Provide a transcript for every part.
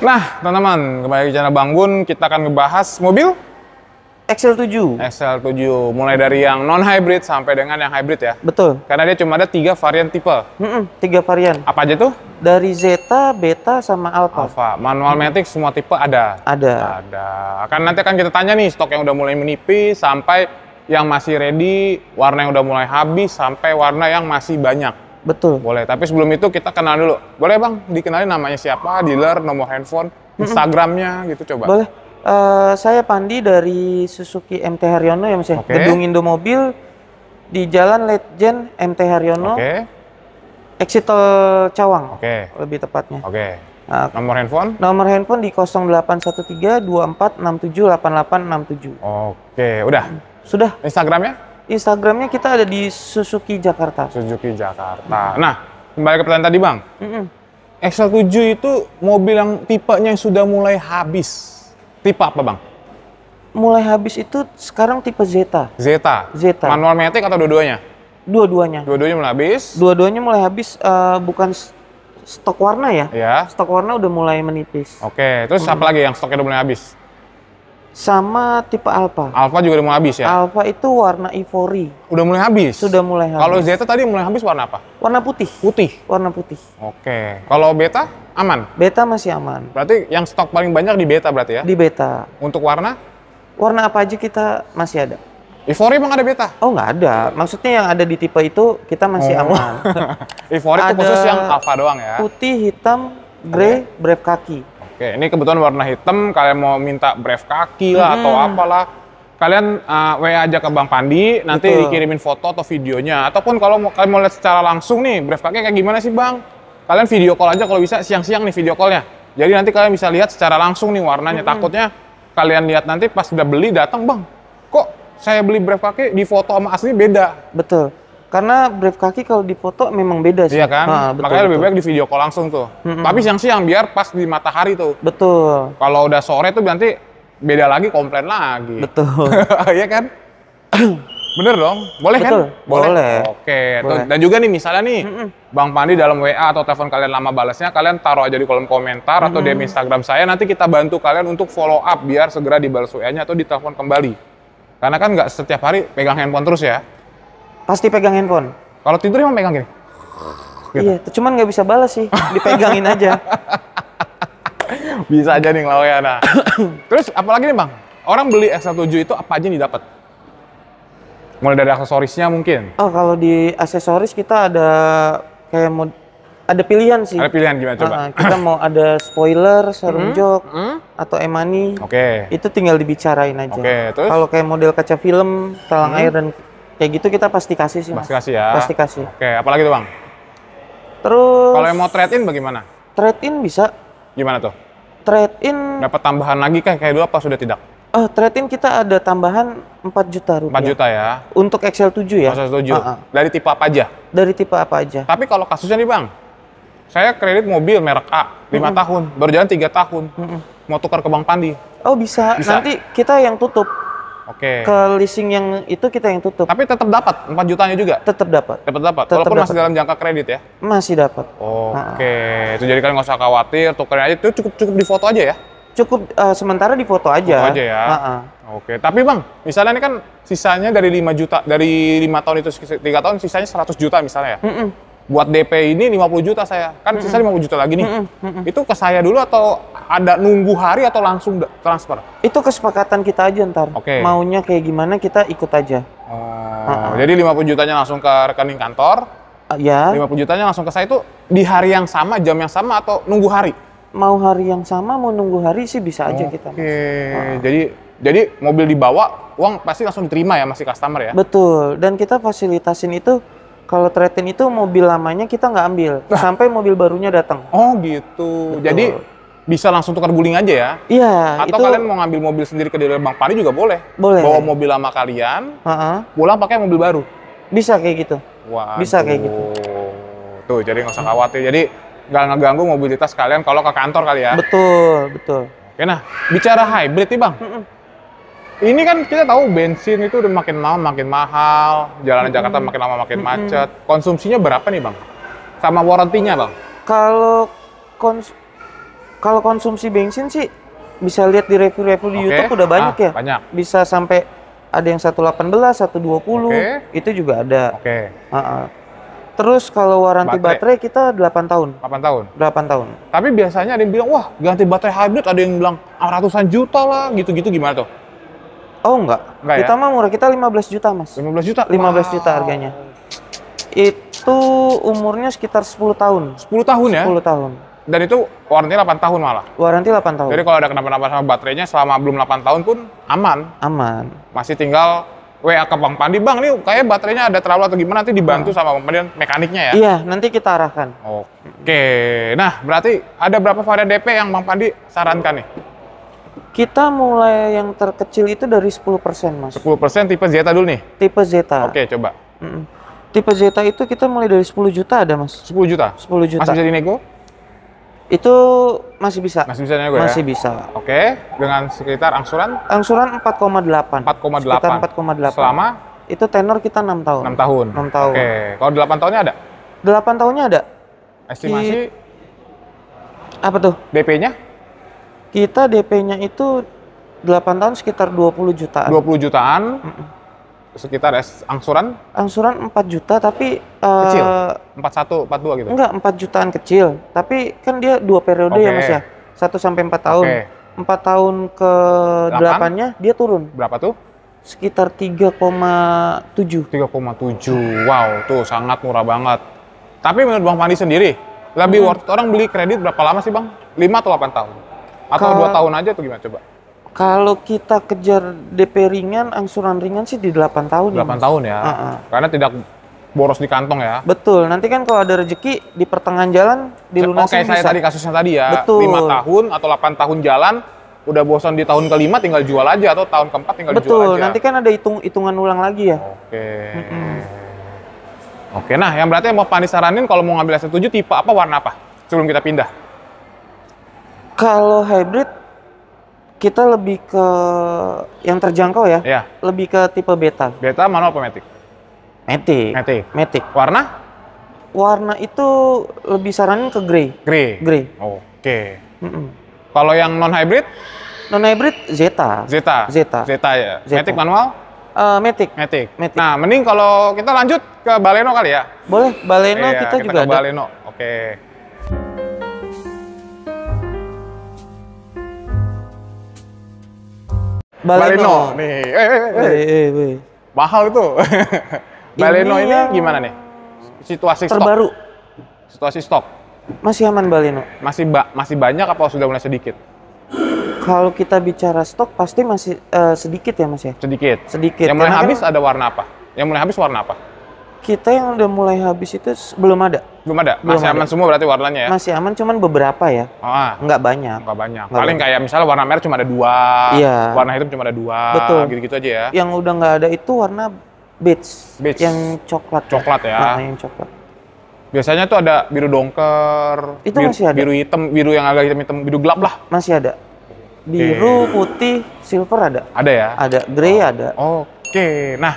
Nah, teman-teman, kembali di channel Bang Bun, kita akan ngebahas mobil XL7. XL7, mulai dari yang non hybrid sampai dengan yang hybrid ya. Betul. Karena dia cuma ada tiga varian tipe. Mm -mm, tiga varian. Apa aja tuh? Dari Zeta, Beta, sama Alpha. Alpha. Manual mm. matic semua tipe ada. Ada. Ada. Akan nanti akan kita tanya nih stok yang udah mulai menipis sampai yang masih ready, warna yang udah mulai habis sampai warna yang masih banyak. Betul. Boleh, tapi sebelum itu kita kenal dulu. Boleh bang, dikenalin namanya siapa, dealer, nomor handphone, Instagramnya gitu coba. Boleh. Uh, saya Pandi dari Suzuki MT Haryono ya mas ya. Okay. Gedung Indomobil di Jalan Legend MT Haryono. Oke. Okay. Exit Tol Cawang. Oke. Okay. Lebih tepatnya. Oke. Okay. Nah, nomor handphone? Nomor handphone di 081324678867 Oke, okay. Oke, udah. Sudah. Instagramnya? Instagramnya kita ada di Suzuki Jakarta. Suzuki Jakarta. Nah, kembali ke pertanyaan tadi bang. mm tujuh XL7 itu mobil yang tipenya sudah mulai habis. Tipe apa bang? Mulai habis itu sekarang tipe Zeta. Zeta? Zeta. Manual matic atau dua-duanya? Dua-duanya. Dua-duanya mulai habis? Dua-duanya mulai habis, uh, bukan stok warna ya. Iya. Stok warna udah mulai menipis. Oke, terus mm. apa lagi yang stoknya udah mulai habis? sama tipe Alfa. Alfa juga udah mulai habis ya? Alfa itu warna ivory. Udah mulai habis? Sudah mulai habis. Kalau Zeta tadi mulai habis warna apa? Warna putih. Putih? Warna putih. Oke. Kalau Beta aman? Beta masih aman. Berarti yang stok paling banyak di Beta berarti ya? Di Beta. Untuk warna? Warna apa aja kita masih ada. Ivory emang ada Beta? Oh nggak ada. Maksudnya yang ada di tipe itu kita masih oh. aman. ivory itu khusus yang Alfa doang ya? Putih, hitam, grey, okay. brave kaki. Oke, ini kebetulan warna hitam, kalian mau minta brief kaki lah hmm. atau apalah. Kalian uh, eh, WA aja ke Bang Pandi, nanti Betul. dikirimin foto atau videonya. Ataupun kalau mau, kalian mau lihat secara langsung nih, brief kaki kayak gimana sih Bang? Kalian video call aja kalau bisa siang-siang nih video callnya. Jadi nanti kalian bisa lihat secara langsung nih warnanya. Hmm. Takutnya kalian lihat nanti pas udah beli datang Bang, kok saya beli brief kaki di foto sama asli beda. Betul. Karena brief kaki kalau dipoto memang beda sih. Iya kan? Nah, betul, Makanya betul. lebih baik di video call langsung tuh. hmm Tapi siang-siang biar pas di matahari tuh. Betul. Kalau udah sore tuh nanti beda lagi komplain lagi. Betul. Iya kan? Bener dong? Boleh kan? Betul, kan? Boleh. boleh. Oke. Boleh. Dan juga nih misalnya nih mm Bang Pandi dalam WA atau telepon kalian lama balasnya, kalian taruh aja di kolom komentar mm atau di Instagram saya nanti kita bantu kalian untuk follow up biar segera dibalas WA-nya atau ditelepon kembali. Karena kan nggak setiap hari pegang handphone terus ya. Pasti pegang handphone. Kalau tidur emang pegang gini. Gitu. Iya, cuman nggak bisa balas sih, dipegangin aja. bisa aja nih ngelawan ya. Nah. Terus apalagi nih bang, orang beli s 17 itu apa aja nih dapat? Mulai dari aksesorisnya mungkin? Oh kalau di aksesoris kita ada kayak mau ada pilihan sih. Ada pilihan gimana coba? Uh, kita mau ada spoiler, hmm? sarung hmm? jok, hmm? atau emani. Oke. Okay. Itu tinggal dibicarain aja. Oke, okay, terus? Kalau kayak model kaca film, talang hmm? air dan Kayak gitu kita pasti kasih sih. Pasti kasih ya. Pasti kasih. Oke, apalagi tuh, Bang? Terus Kalau mau trade-in bagaimana? Trade-in bisa. Gimana tuh? Trade-in dapat tambahan lagi kan kayak dulu apa sudah tidak? Oh, trade-in kita ada tambahan 4 juta rupiah. 4 juta ya. Untuk XL7 ya. XL7. Uh -uh. Dari tipe apa aja? Dari tipe apa aja. Tapi kalau kasusnya nih, Bang. Saya kredit mobil merek A lima -hmm. tahun, berjalan jalan 3 tahun. -hmm. Mau tukar ke Bang Pandi. Oh, bisa. bisa. Nanti kita yang tutup. Oke. Okay. Ke leasing yang itu kita yang tutup. Tapi tetap dapat 4 jutanya juga. Tetap dapat. Tetap dapat. Walaupun masih dalam jangka kredit ya. Masih dapat. Oke. Okay. Nah. Itu jadi kalian nggak usah khawatir tukerin aja itu cukup cukup di foto aja ya. Cukup uh, sementara di foto aja. Foto aja ya. Oke. Okay. Tapi Bang, misalnya ini kan sisanya dari 5 juta dari lima tahun itu tiga tahun sisanya 100 juta misalnya ya. Mm -mm buat DP ini 50 juta saya. Kan mm -hmm. sisa 50 juta lagi nih. Mm -hmm. Itu ke saya dulu atau ada nunggu hari atau langsung transfer? Itu kesepakatan kita aja ntar. Okay. Maunya kayak gimana kita ikut aja. Uh, uh -uh. Jadi 50 jutanya langsung ke rekening kantor. Uh, ya. 50 jutanya langsung ke saya itu di hari yang sama, jam yang sama atau nunggu hari? Mau hari yang sama, mau nunggu hari sih bisa aja okay. kita. Oke. Uh jadi jadi mobil dibawa, uang pasti langsung diterima ya masih customer ya. Betul. Dan kita fasilitasin itu kalau tretin itu mobil lamanya kita nggak ambil nah. sampai mobil barunya datang. Oh gitu. Betul. Jadi bisa langsung tukar guling aja ya? Iya. Atau itu... kalian mau ngambil mobil sendiri ke dealer Bang Pari juga boleh. Boleh. Bawa mobil lama kalian, uh -huh. pulang pakai mobil baru. Bisa kayak gitu. Wah. Bisa kayak gitu. Tuh, jadi nggak usah khawatir. Jadi nggak ngeganggu mobilitas kalian kalau ke kantor kali ya? Betul, betul. Oke, nah bicara hybrid nih Bang. Mm -mm ini kan kita tahu bensin itu udah makin lama makin mahal, jalanan -hmm. Jakarta makin lama makin mm -hmm. macet. Konsumsinya berapa nih, Bang? Sama warantinya Bang? Kalau kons kalau konsumsi bensin sih bisa lihat di review-review di YouTube udah banyak ah, ya. Banyak. Bisa sampai ada yang 118, 120. Okay. Itu juga ada. Oke. Okay. Uh -uh. Terus kalau waranti baterai. baterai kita 8 tahun. 8 tahun. 8 tahun. Tapi biasanya ada yang bilang, "Wah, ganti baterai hybrid ada yang bilang ah, ratusan juta lah." Gitu-gitu gimana tuh? Oh enggak. enggak kita ya? mah murah, kita 15 juta, Mas. 15 juta. 15 wow. juta harganya. Itu umurnya sekitar 10 tahun. 10 tahun ya? 10 tahun. Dan itu waranti 8 tahun malah. Waranti 8 tahun. Jadi kalau ada kenapa-napa sama baterainya selama belum 8 tahun pun aman. Aman. Masih tinggal WA ke Bang Pandi, Bang, ini kayak baterainya ada terlalu atau gimana nanti dibantu hmm. sama Bang mekaniknya ya. Iya, nanti kita arahkan. Oke. Nah, berarti ada berapa varian DP yang Bang Pandi sarankan nih? Kita mulai yang terkecil itu dari 10% mas. 10% tipe Zeta dulu nih? Tipe Zeta. Oke, coba. Mm -mm. Tipe Zeta itu kita mulai dari 10 juta ada mas. 10 juta? 10 juta. Masih bisa dinego? Itu masih bisa. Masih bisa nego ya? Masih ya? bisa. Oke, dengan sekitar angsuran? Angsuran 4,8. 4,8? Sekitar 4,8. Selama? Itu tenor kita 6 tahun. 6 tahun? 6 tahun. Oke, kalau 8 tahunnya ada? 8 tahunnya ada. Estimasi? Di... Apa tuh? DP-nya? Kita DP-nya itu 8 tahun sekitar 20 jutaan. 20 jutaan. Mm -mm. Sekitar es, angsuran? Angsuran 4 juta tapi uh, kecil. 41, eh, 42 gitu. Enggak, 4 jutaan kecil. Tapi kan dia dua periode okay. ya Mas ya. 1 sampai 4 tahun. Okay. 4 tahun ke 8-nya dia turun. Berapa tuh? Sekitar 3,7. 3,7. Wow, tuh sangat murah banget. Tapi menurut Bang Pandi sendiri, lebih hmm. worth orang beli kredit berapa lama sih Bang? 5 atau 8 tahun? Atau dua tahun aja tuh gimana coba? Kalau kita kejar DP ringan, angsuran ringan sih di 8 tahun. 8 ya, tahun ya. Uh -uh. Karena tidak boros di kantong ya. Betul. Nanti kan kalau ada rezeki di pertengahan jalan dilunasi. Oke, okay, saya tadi kasusnya tadi ya. Betul. 5 tahun atau 8 tahun jalan udah bosan di tahun kelima tinggal jual aja atau tahun keempat tinggal Betul, jual aja. Betul. Nanti kan ada hitung hitungan ulang lagi ya. Oke. Mm -mm. Oke, nah yang berarti yang mau Pak saranin kalau mau ngambil S7 tipe apa warna apa sebelum kita pindah? Kalau hybrid kita lebih ke yang terjangkau ya. Iya. Lebih ke tipe beta. Beta manual apa matic? Matic. Matic. Matic. Warna? Warna itu lebih saranin ke grey. Grey. Grey. Oke. Okay. Kalau yang non hybrid? Non hybrid Zeta. Zeta. Zeta. Zeta ya. Zeta. Matic manual? Uh, eh, Matic. Matic. Matic. Nah, mending kalau kita lanjut ke Baleno kali ya. Boleh, Baleno eh, kita, kita juga ke ada. Baleno. Oke. Okay. Baleno. Baleno nih. Eh, eh, eh. eh, eh. Mahal itu. Baleno ini, ini gimana nih? Situasi terbaru. Stok. Situasi stok. Masih aman Baleno. Masih ba masih banyak apa sudah mulai sedikit? Kalau kita bicara stok pasti masih uh, sedikit ya Mas ya? Sedikit. Sedikit. Yang mulai Karena habis kan... ada warna apa? Yang mulai habis warna apa? kita yang udah mulai habis itu belum ada. Belum ada. Belum Masih ada. aman semua berarti warnanya ya? Masih aman, cuman beberapa ya. Ah. Enggak banyak. Enggak banyak. Nggak Paling banyak. kayak misalnya warna merah cuma ada dua. Iya. Warna hitam cuma ada dua. Betul. Gitu-gitu aja ya. Yang udah nggak ada itu warna beige. Beige. Yang coklat. Coklat ya. ya. yang coklat. Biasanya tuh ada biru dongker. Itu biru, masih ada. Biru hitam, biru yang agak hitam-hitam, biru gelap lah. Masih ada. Biru, okay. putih, silver ada. Ada ya? Ada. Grey oh. ada. Oke. Okay. Nah,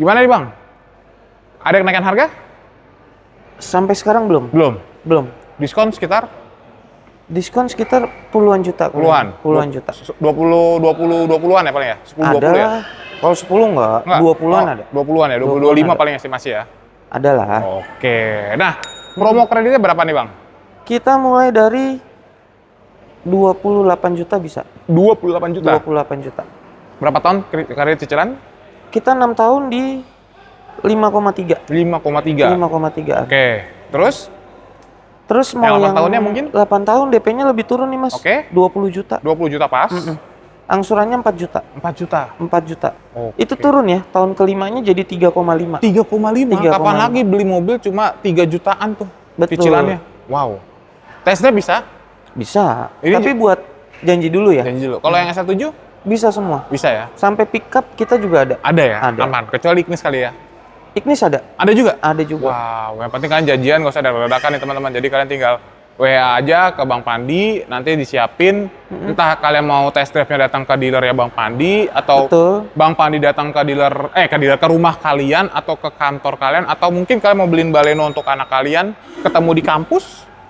gimana nih bang? Ada kenaikan harga? Sampai sekarang belum. Belum. Belum. Diskon sekitar? Diskon sekitar puluhan juta. Puluhan. Puluhan juta. 20 20 20-an ya paling ya? 10 ya? ada, 20 ya? Kalau 10 enggak, enggak. 20-an oh, ada. 20-an ya, 20, 20 25 ada. paling estimasi ya. Ada lah. Oke. Nah, promo kreditnya berapa nih, Bang? Kita mulai dari dua puluh delapan juta bisa. 28 juta. delapan juta. Berapa tahun kredit cicilan? Kita enam tahun di lima koma tiga Oke. Terus? Terus mau yang 8 tahunnya mungkin? delapan tahun DP-nya lebih turun nih, Mas. Oke. dua puluh juta. dua puluh juta pas. Mm -mm. Angsurannya empat juta. empat juta. empat juta. Okay. Itu turun ya. Tahun kelimanya jadi tiga tiga koma lima koma lima Kapan lagi beli mobil cuma tiga jutaan tuh Betul. cicilannya. Wow. Tesnya bisa? Bisa. Ini Tapi buat janji dulu ya. Janji dulu. Kalau hmm. yang S7? Bisa semua. Bisa ya. Sampai pickup kita juga ada. Ada ya? Ada. Aman. Kecuali Ignis kali ya. Ignis ada? Ada juga? Ada juga. Wow, yang penting kalian janjian gak usah ada ledakan nih teman-teman. Jadi kalian tinggal WA aja ke Bang Pandi, nanti disiapin. Mm-hmm. Entah kalian mau test drive-nya datang ke dealer ya Bang Pandi, atau Betul. Bang Pandi datang ke dealer, eh ke dealer, ke rumah kalian, atau ke kantor kalian, atau mungkin kalian mau beliin baleno untuk anak kalian, ketemu di kampus.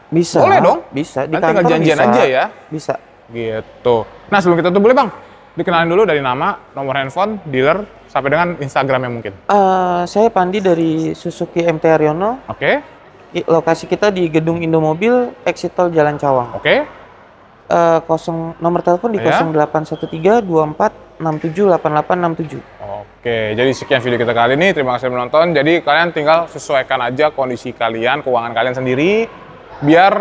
Bisa. Boleh dong? Bisa. Di nanti janjian bisa. aja ya. Bisa. Gitu. Nah sebelum kita tuh boleh Bang, dikenalin dulu dari nama, nomor handphone, dealer, sampai dengan Instagramnya mungkin. Uh, saya Pandi dari Suzuki MT Aryono. Oke. Okay. Lokasi kita di Gedung Indomobil, exit tol Jalan Cawang. Oke. Okay. Uh, eh, kosong, nomor telepon di yeah. 0813 24 67 88 67. Oke, jadi sekian video kita kali ini. Terima kasih menonton. Jadi kalian tinggal sesuaikan aja kondisi kalian, keuangan kalian sendiri, biar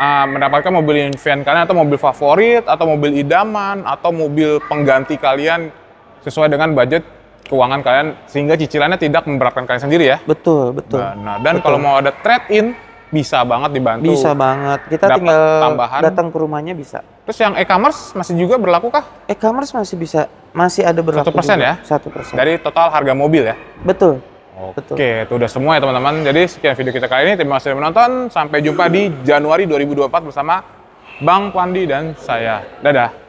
uh, mendapatkan mobil impian kalian atau mobil favorit atau mobil idaman atau mobil pengganti kalian sesuai dengan budget keuangan kalian sehingga cicilannya tidak memberatkan kalian sendiri ya. Betul, betul. Nah, dan betul. kalau mau ada trade-in bisa banget dibantu. Bisa banget. Kita Dapat tinggal tambahan. datang ke rumahnya bisa. Terus yang e-commerce masih juga berlaku kah? E-commerce masih bisa, masih ada berlaku. Satu persen ya? Satu persen. Dari total harga mobil ya? Betul. Oke, Betul. itu udah semua ya teman-teman. Jadi sekian video kita kali ini. Terima kasih sudah menonton. Sampai jumpa di Januari 2024 bersama Bang Pandi dan saya. Dadah.